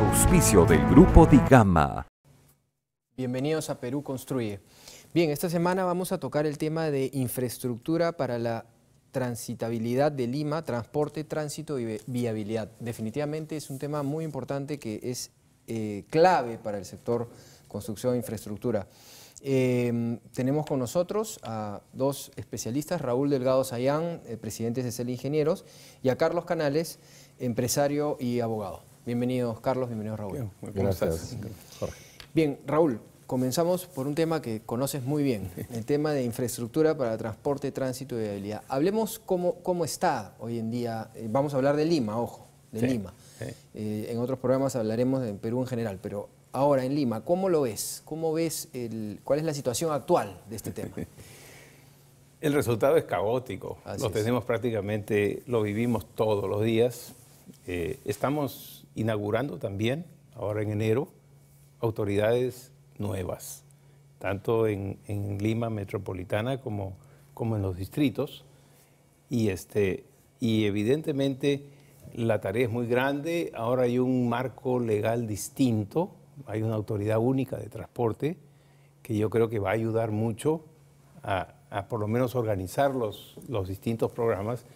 Auspicio del Grupo Digama. Bienvenidos a Perú Construye. Bien, esta semana vamos a tocar el tema de infraestructura para la transitabilidad de Lima, transporte, tránsito y viabilidad. Definitivamente es un tema muy importante que es eh, clave para el sector construcción e infraestructura. Em, tenemos con nosotros a dos especialistas, Raúl Delgado Sayán, eh, presidente de CEL Ingenieros, y a Carlos Canales, empresario y abogado. Bienvenidos Carlos, bienvenidos Raúl. Bien, gracias. Bien, Raúl, comenzamos por un tema que conoces muy bien, el tema de infraestructura para transporte, tránsito y viabilidad. Hablemos cómo, cómo está hoy en día, eh, vamos a hablar de Lima, ojo, de Lima. Eh, en otros programas hablaremos de Perú en general, pero ahora en Lima, ¿cómo lo ves? ¿Cómo ves el, cuál es la situación actual de este tema? El resultado es caótico. lo tenemos prácticamente, lo vivimos todos los días. Eh, estamos inaugurando también, ahora en enero, autoridades nuevas, tanto en, Lima metropolitana como, como en los distritos. Y, este, y evidentemente la tarea es muy grande, ahora hay un marco legal distinto, hay una autoridad única de transporte que yo creo que va a ayudar mucho a, por lo menos organizar los, distintos programas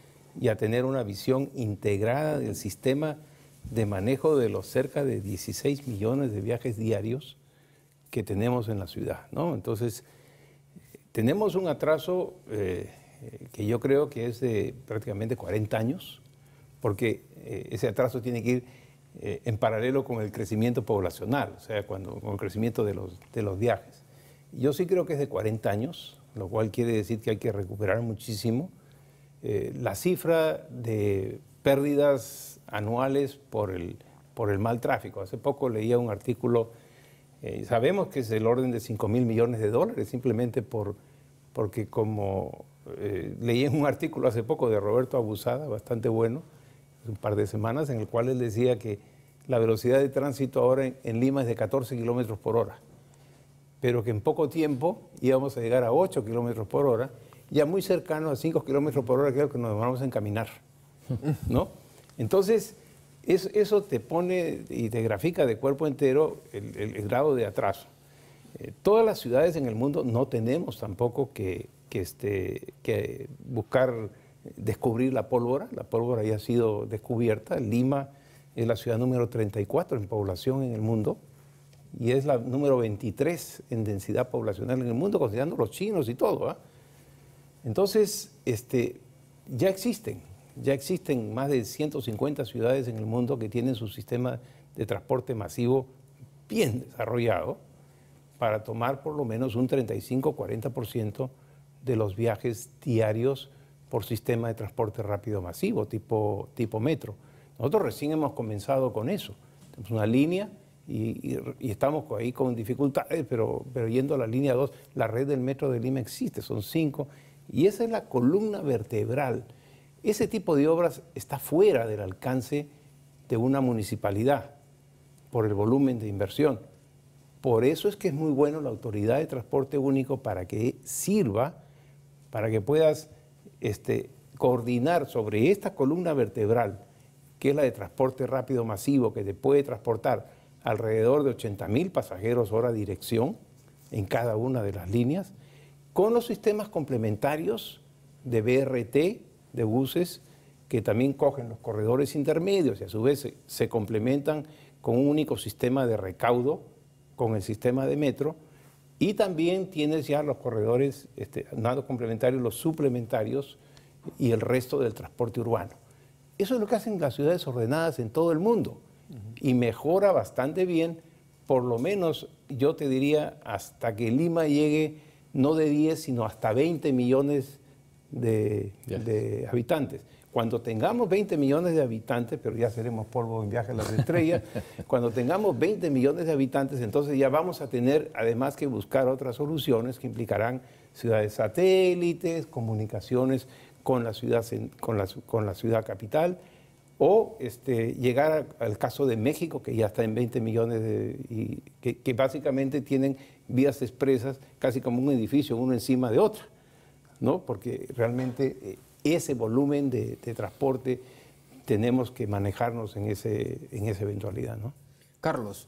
y a tener una visión integrada del sistema de manejo de los cerca de 16 millones de viajes diarios que tenemos en la ciudad. ¿no? Entonces, tenemos un atraso eh, que yo creo que es de prácticamente 40 años, porque eh, ese atraso tiene que ir eh, en paralelo con el crecimiento poblacional, o sea, con el crecimiento de los, de los viajes. Yo sí creo que es de 40 años, lo cual quiere decir que hay que recuperar muchísimo. Eh, la cifra de pérdidas anuales por el, por el mal tráfico. Hace poco leía un artículo, eh, sabemos que es del orden de 5 mil millones de dólares, simplemente por, porque como leí en un artículo hace poco de Roberto Abusada, bastante bueno, un par de semanas, en el cual él decía que la velocidad de tránsito ahora en, Lima es de 14 kilómetros por hora, pero que en poco tiempo íbamos a llegar a 8 kilómetros por hora, ya muy cercano a 5 kilómetros por hora, creo que nos vamos a encaminar. ¿no? Entonces, eso te pone y te grafica de cuerpo entero el, grado de atraso. Eh, todas las ciudades en el mundo no tenemos tampoco que este, buscar descubrir la pólvora. La pólvora ya ha sido descubierta. Lima es la ciudad número 34 en población en el mundo y es la número 23 en densidad poblacional en el mundo, considerando los chinos y todo. ¿ah? Entonces, este, ya existen, ya existen más de 150 ciudades en el mundo que tienen su sistema de transporte masivo bien desarrollado para tomar por lo menos un 35-40% de los viajes diarios por sistema de transporte rápido masivo, tipo, tipo metro. Nosotros recién hemos comenzado con eso. Tenemos una línea y, estamos ahí con dificultades, pero, pero yendo a la línea 2, la red del metro de Lima existe, son cinco, y esa es la columna vertebral. Ese tipo de obras está fuera del alcance de una municipalidad por el volumen de inversión. Por eso es que es muy bueno la autoridad de transporte único para que sirva, para que puedas este, coordinar sobre esta columna vertebral, que es la de transporte rápido masivo, que te puede transportar alrededor de 80.000 pasajeros hora dirección en cada una de las líneas, con los sistemas complementarios de BRT, de buses, que también cogen los corredores intermedios y a su vez se complementan con un único sistema de recaudo, con el sistema de metro, y también tienes ya los corredores, este, complementarios, los suplementarios y el resto del transporte urbano. Eso es lo que hacen las ciudades ordenadas en todo el mundo y mejora bastante bien, por lo menos yo te diría hasta que Lima llegue no de 10, sino hasta 20 millones de habitantes. Cuando tengamos 20 millones de habitantes, pero ya seremos polvo en viaje a las estrellas, cuando tengamos 20 millones de habitantes, entonces ya vamos a tener además que buscar otras soluciones que implicarán ciudades satélites, comunicaciones con la ciudad, con ciudad capital, o este, llegar al caso de México, que ya está en 20 millones, de, y que, que, básicamente tienen vías expresas casi como un edificio, uno encima de otro, ¿no? porque realmente eh, ese volumen de, transporte tenemos que manejarnos en, ese, en esa eventualidad. ¿no? Carlos,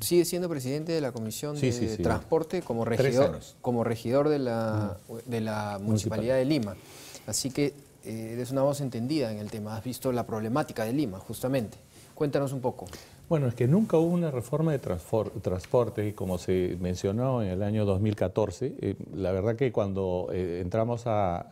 sigue siendo presidente de la Comisión de Transporte como regidor, como regidor de la, de la Municipalidad de Lima. Así que es eh, eres una voz entendida en el tema, has visto la problemática de Lima, justamente. Cuéntanos un poco. Bueno, es que nunca hubo una reforma de transporte, como se mencionó en el año 2014. Eh, la verdad que cuando eh, entramos a,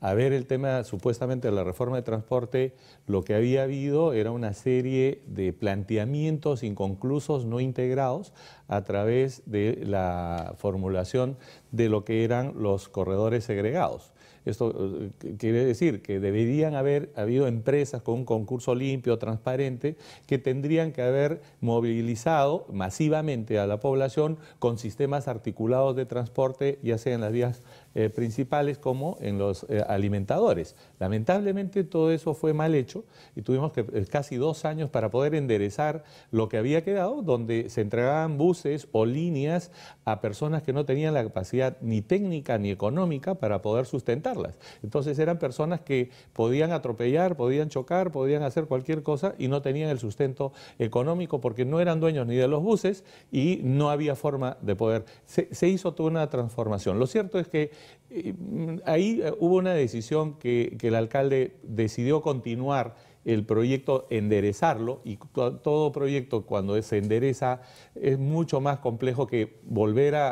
a ver el tema supuestamente de la reforma de transporte, lo que había habido era una serie de planteamientos inconclusos, no integrados, a través de la formulación de lo que eran los corredores segregados. Esto eh, quiere decir que deberían haber habido empresas con un concurso limpio, transparente, que tendrían que haber movilizado masivamente a la población con sistemas articulados de transporte, ya sea en las vías eh, principales como en los eh, alimentadores. Lamentablemente todo eso fue mal hecho y tuvimos que, eh, casi dos años para poder enderezar lo que había quedado, donde se entregaban buses o líneas a personas que no tenían la capacidad ni técnica ni económica para poder sustentarlas. Entonces eran personas que podían atropellar, podían chocar, podían hacer cualquier cosa y no tenían el sustento económico porque no eran dueños ni de los buses y no había forma de poder. se hizo toda una transformación. Lo cierto es que eh, ahí eh, hubo una decisión que, el alcalde decidió continuar el proyecto enderezarlo y todo proyecto cuando se endereza es mucho más complejo que volver a,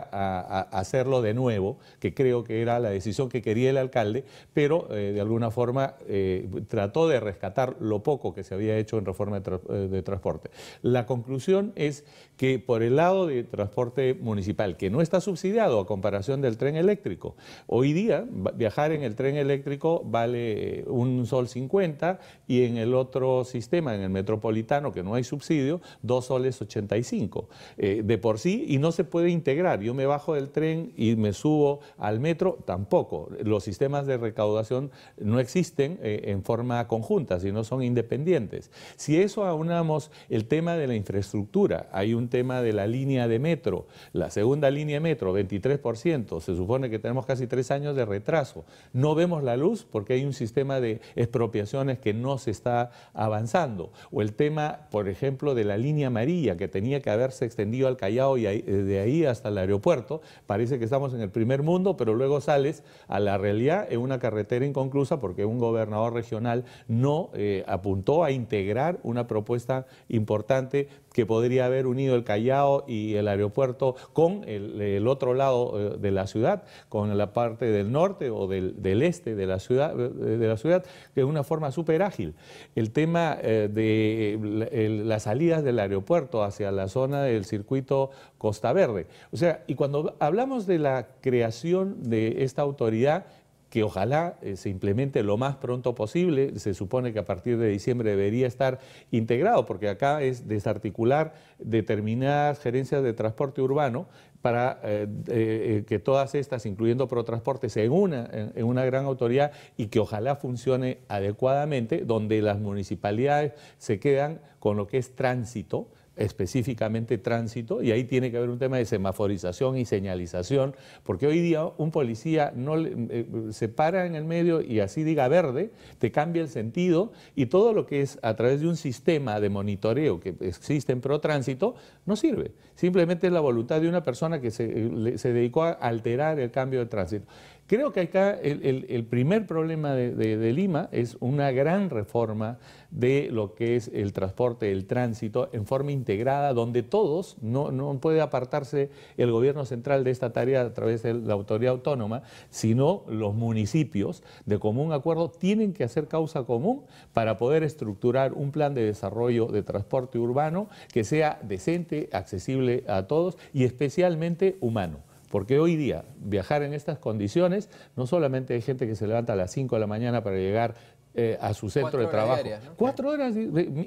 hacerlo de nuevo, que creo que era la decisión que quería el alcalde, pero eh, de alguna forma eh, trató de rescatar lo poco que se había hecho en reforma eh, de, transporte. La conclusión es que por el lado de transporte municipal, que no está subsidiado a comparación del tren eléctrico, hoy día viajar en el tren eléctrico vale un sol 50 y en el otro sistema, en el metropolitano, que no hay subsidio, 2 soles 85 eh, de por sí y no se puede integrar. Yo me bajo del tren y me subo al metro, tampoco. Los sistemas de recaudación no existen eh, en forma conjunta, sino son independientes. Si eso aunamos el tema de la infraestructura, hay un tema de la línea de metro, la segunda línea de metro, 23%, se supone que tenemos casi tres años de retraso. No vemos la luz porque hay un sistema de expropiaciones que no se está avanzando. O el tema, por ejemplo, de la línea amarilla que tenía que haberse extendido al Callao y eh, de ahí hasta el aeropuerto. Parece que estamos en el primer mundo, pero luego sales a la realidad en una carretera inconclusa porque un gobernador regional no eh, apuntó a integrar una propuesta importante que podría haber unido el Callao y el aeropuerto con el, otro lado eh, de la ciudad, con la parte del norte o del, este de la ciudad, eh, de la ciudad de una forma súper ágil. El tema eh, de las salidas del aeropuerto hacia la zona del circuito Costa Verde. O sea, y cuando hablamos de la creación de esta autoridad, que ojalá eh, se implemente lo más pronto posible. Se supone que a partir de diciembre debería estar integrado, porque acá es desarticular determinadas gerencias de transporte urbano para eh, eh, que todas estas, incluyendo ProTransporte, se unan en, una gran autoridad y que ojalá funcione adecuadamente, donde las municipalidades se quedan con lo que es tránsito específicamente tránsito, y ahí tiene que haber un tema de semaforización y señalización, porque hoy día un policía no eh, se para en el medio y así diga verde, te cambia el sentido y todo lo que es a través de un sistema de monitoreo que existe en tránsito no sirve. Simplemente es la voluntad de una persona que se, eh, se dedicó a alterar el cambio de tránsito. Creo que acá el, primer problema de, Lima es una gran reforma de lo que es el transporte, el tránsito, en forma integrada, donde todos, no, no puede apartarse el gobierno central de esta tarea a través de la autoridad autónoma, sino los municipios de común acuerdo tienen que hacer causa común para poder estructurar un plan de desarrollo de transporte urbano que sea decente, accesible a todos y especialmente humano. Porque hoy día viajar en estas condiciones, no solamente hay gente que se levanta a las 5 de la mañana para llegar eh, a su centro de trabajo. Cuatro horas,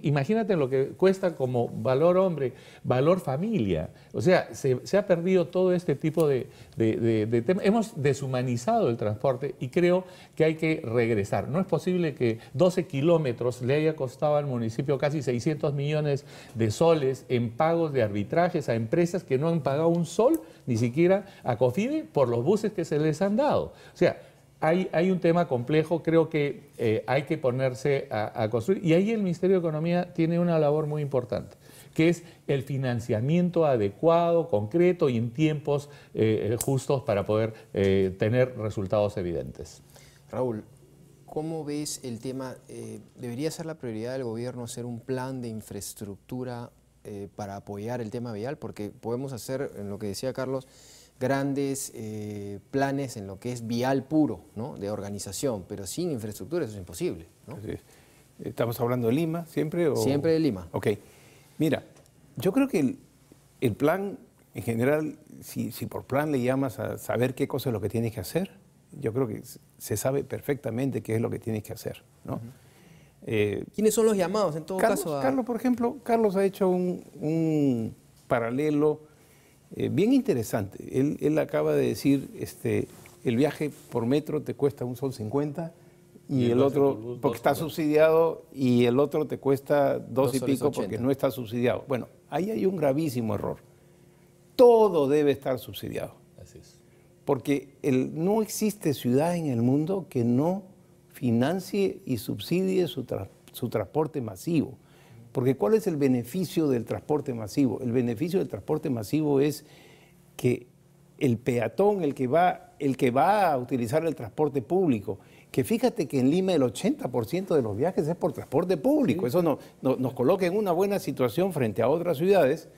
imagínate lo que cuesta como valor hombre, valor familia. O sea, se, ha perdido todo este tipo de, de, temas. Hemos deshumanizado el transporte y creo que hay que regresar. No es posible que 12 kilómetros le haya costado al municipio casi 600 millones de soles en pagos de arbitrajes a empresas que no han pagado un sol, ni siquiera a COFIDE, por los buses que se les han dado. O sea, hay, un tema complejo, creo que eh, hay que ponerse a, construir. Y ahí el Ministerio de Economía tiene una labor muy importante que es el financiamiento adecuado, concreto y en tiempos eh, justos para poder eh, tener resultados evidentes. Raúl, ¿cómo ves el tema? ¿Debería ser la prioridad del gobierno hacer un plan de infraestructura para apoyar el tema vial? Porque podemos hacer, en lo que decía Carlos, grandes eh, planes en lo que es vial puro, ¿no? de organización, pero sin infraestructura eso es imposible. ¿Estamos hablando de Lima siempre? O... Siempre de Lima. Ok. Mira, yo creo que el, plan, en general, si, por plan le llamas a saber qué cosa es lo que tienes que hacer, yo creo que se sabe perfectamente qué es lo que tienes que hacer. ¿no? Eh, ¿Quiénes son los llamados en todo Carlos, caso? Carlos, por ejemplo, Carlos ha hecho un, un paralelo eh, bien interesante. Él, acaba de decir, este, el viaje por metro te cuesta un sol 50 y, el otro, porque está subsidiado, y el otro te cuesta dos, y pico porque no está subsidiado. Bueno, ahí hay un gravísimo error. Todo debe estar subsidiado. Porque no existe ciudad en el mundo que no financie y subsidie su transporte masivo. Porque ¿cuál es el beneficio del transporte masivo? El beneficio del transporte masivo es que el peatón, el que va, el que va a utilizar el transporte público, que fíjate que en Lima el 80% de los viajes es por transporte público, eso nos coloca en una buena situación frente a otras ciudades,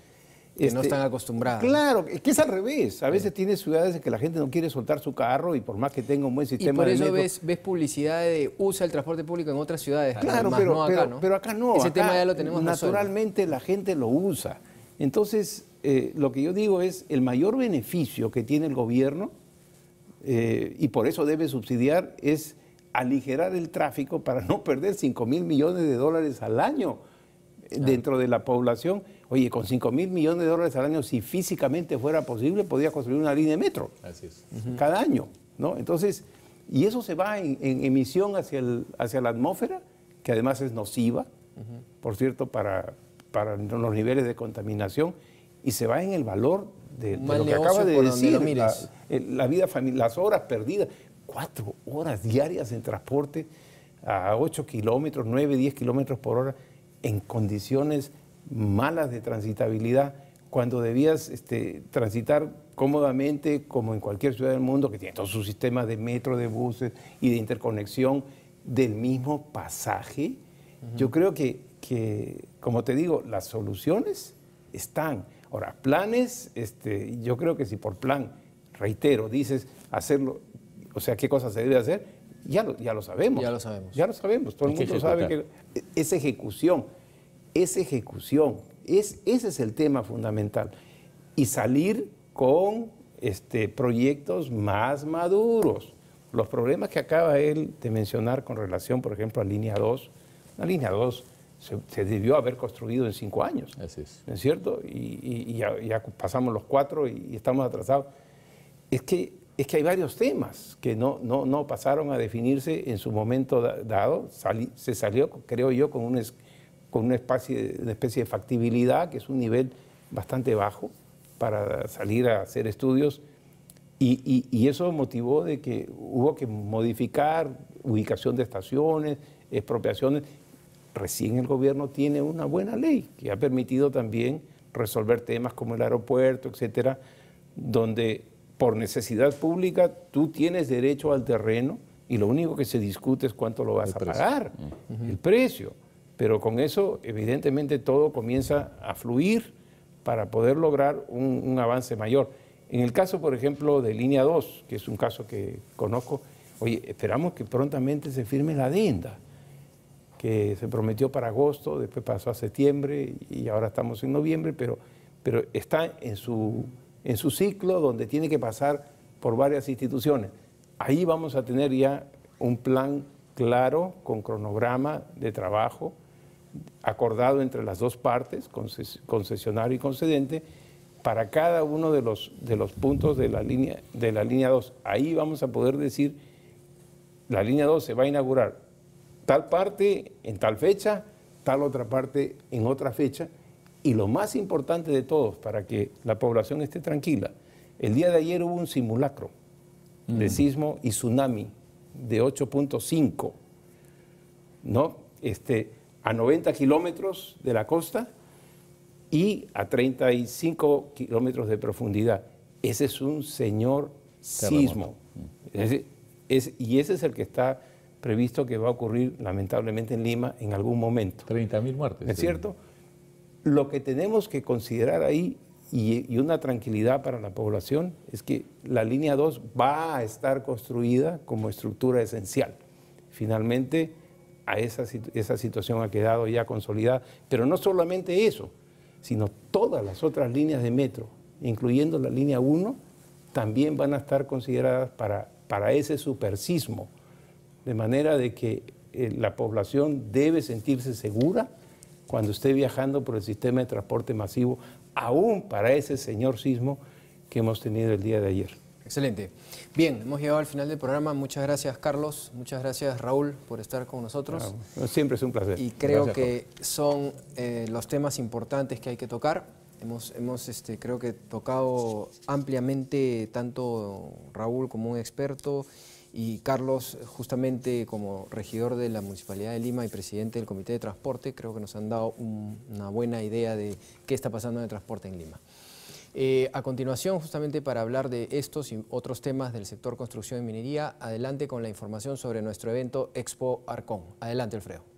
que no este, están acostumbrados. Claro, es que es al revés. A veces tiene ciudades en que la gente no quiere soltar su carro y por más que tenga un buen sistema de y por eso ves, ves, publicidad de usa el transporte público en otras ciudades. Claro, pero, acá, ¿no? pero, acá, no. Ese tema ya lo tenemos Naturalmente la gente lo usa. Entonces, eh, lo que yo digo es el mayor beneficio que tiene el gobierno eh, y por eso debe subsidiar es aligerar el tráfico para no perder 5 mil millones de dólares al año dentro de la población. Oye, con 5 mil millones de dólares al año, si físicamente fuera posible, podría construir una línea de metro. Así es. Cada año, ¿no? Entonces, y eso se va en, emisión hacia, el, hacia la atmósfera, que además es nociva, por cierto, para, para los niveles de contaminación, y se va en el valor de, lo que acaba de decir, la, vida las horas perdidas, cuatro horas diarias en transporte a 8 kilómetros, 9, 10 kilómetros por hora en condiciones malas de transitabilidad cuando debías este, transitar cómodamente, como en cualquier ciudad del mundo, que tiene todos sus sistemas de metro, de buses y de interconexión del mismo pasaje. Yo creo que, como te digo, las soluciones están. Ahora, planes, este, yo creo que si por plan, reitero, dices hacerlo, o sea, qué cosa se debe hacer, ya lo, sabemos. Ya lo sabemos. Ya lo sabemos. Todo el mundo sabe que e, es ejecución. Es ejecución. Es, ese es el tema fundamental. Y salir con este, proyectos más maduros. Los problemas que acaba él de mencionar con relación, por ejemplo, a Línea 2, la Línea 2 se, debió haber construido en cinco años. Así es. ¿No es cierto? Y, ya, pasamos los cuatro y, y estamos atrasados. Es que es que hay varios temas que no, no, no pasaron a definirse en su momento dado. se salió, creo yo, con, un con una, especie, una especie de factibilidad, que es un nivel bastante bajo para salir a hacer estudios. Y, y, y, eso motivó de que hubo que modificar ubicación de estaciones, expropiaciones. Recién el gobierno tiene una buena ley que ha permitido también resolver temas como el aeropuerto, etcétera, donde por necesidad pública, tú tienes derecho al terreno y lo único que se discute es cuánto lo vas a pagar, mm. el precio. Pero con eso, evidentemente, todo comienza a fluir para poder lograr un, avance mayor. En el caso, por ejemplo, de Línea 2, que es un caso que conozco, oye, esperamos que prontamente se firme la adenda, que se prometió para agosto, después pasó a septiembre y ahora estamos en noviembre, pero, pero está en su en su ciclo donde tiene que pasar por varias instituciones. Ahí vamos a tener ya un plan claro, con cronograma de trabajo, acordado entre las dos partes, concesionario y concedente, para cada uno de los, de los puntos de la, línea, de la línea 2. Ahí vamos a poder decir, la línea 2 se va a inaugurar tal parte en tal fecha, tal otra parte en otra fecha, y lo más importante de todos, para que la población esté tranquila, el día de ayer hubo un simulacro de mm. sismo y tsunami de 8.5, ¿no? Este, a 90 kilómetros de la costa y a 35 kilómetros de profundidad. Ese es un señor sismo. Mm. y ese es el que está previsto que va a ocurrir lamentablemente en Lima en algún momento. 30.000 muertes. ¿Es cierto? lo que tenemos que considerar ahí y, una tranquilidad para la población es que la línea 2 va a estar construida como estructura esencial. Finalmente, a esa, situación ha quedado ya consolidada, pero no solamente eso, sino todas las otras líneas de metro, incluyendo la línea 1, también van a estar consideradas para, para ese supersismo, de manera de que eh, la población debe sentirse segura cuando esté viajando por el sistema de transporte masivo, aún para ese señor sismo que hemos tenido el día de ayer. Excelente. Bien, hemos llegado al final del programa. Muchas gracias, Carlos. Muchas gracias, Raúl, por estar con nosotros. Siempre es un placer. Y creo que son eh, los temas importantes que hay que tocar. Hemos, hemos este, creo que, tocado ampliamente tanto Raúl como un experto. Y Carlos, justamente como regidor de la Municipalidad de Lima y presidente del Comité de Transporte, creo que nos han dado una buena idea de qué está pasando en el transporte en Lima. Eh, a continuación, justamente para hablar de estos y otros temas del sector construcción y minería, adelante con la información sobre nuestro evento Expo Arcón. Adelante, Alfredo.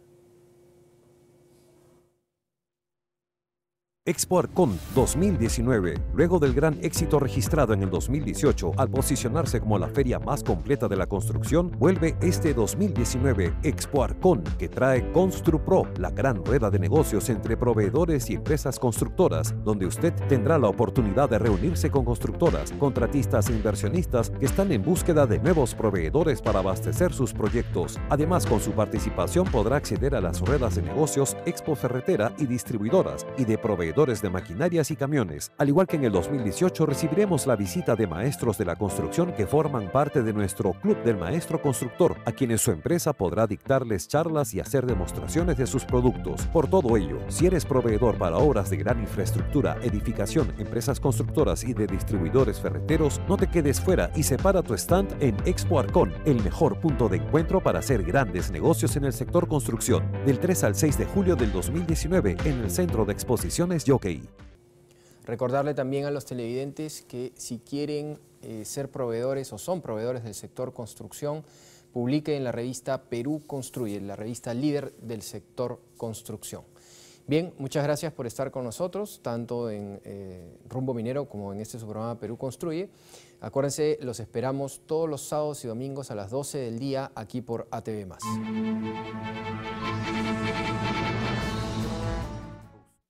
Expo Arcon 2019, luego del gran éxito registrado en el 2018 al posicionarse como la feria más completa de la construcción, vuelve este 2019 Expo Arcon, que trae ConstruPro, la gran rueda de negocios entre proveedores y empresas constructoras, donde usted tendrá la oportunidad de reunirse con constructoras, contratistas e inversionistas que están en búsqueda de nuevos proveedores para abastecer sus proyectos. Además, con su participación podrá acceder a las ruedas de negocios Expo Ferretera y Distribuidoras y de proveedores de maquinarias y camiones, al igual que en el 2018 recibiremos la visita de maestros de la construcción que forman parte de nuestro Club del Maestro Constructor, a quienes su empresa podrá dictarles charlas y hacer demostraciones de sus productos. Por todo ello, si eres proveedor para obras de gran infraestructura, edificación, empresas constructoras y de distribuidores ferreteros, no te quedes fuera y separa tu stand en Expo Arcón, el mejor punto de encuentro para hacer grandes negocios en el sector construcción. Del 3 al 6 de julio del 2019 en el Centro de Exposiciones jockey. Recordarle también a los televidentes que si quieren eh, ser proveedores o son proveedores del sector construcción, publiquen en la revista Perú Construye, la revista líder del sector construcción. Bien, muchas gracias por estar con nosotros, tanto en eh, Rumbo Minero como en este su programa Perú Construye. Acuérdense, los esperamos todos los sábados y domingos a las 12 del día aquí por ATV+.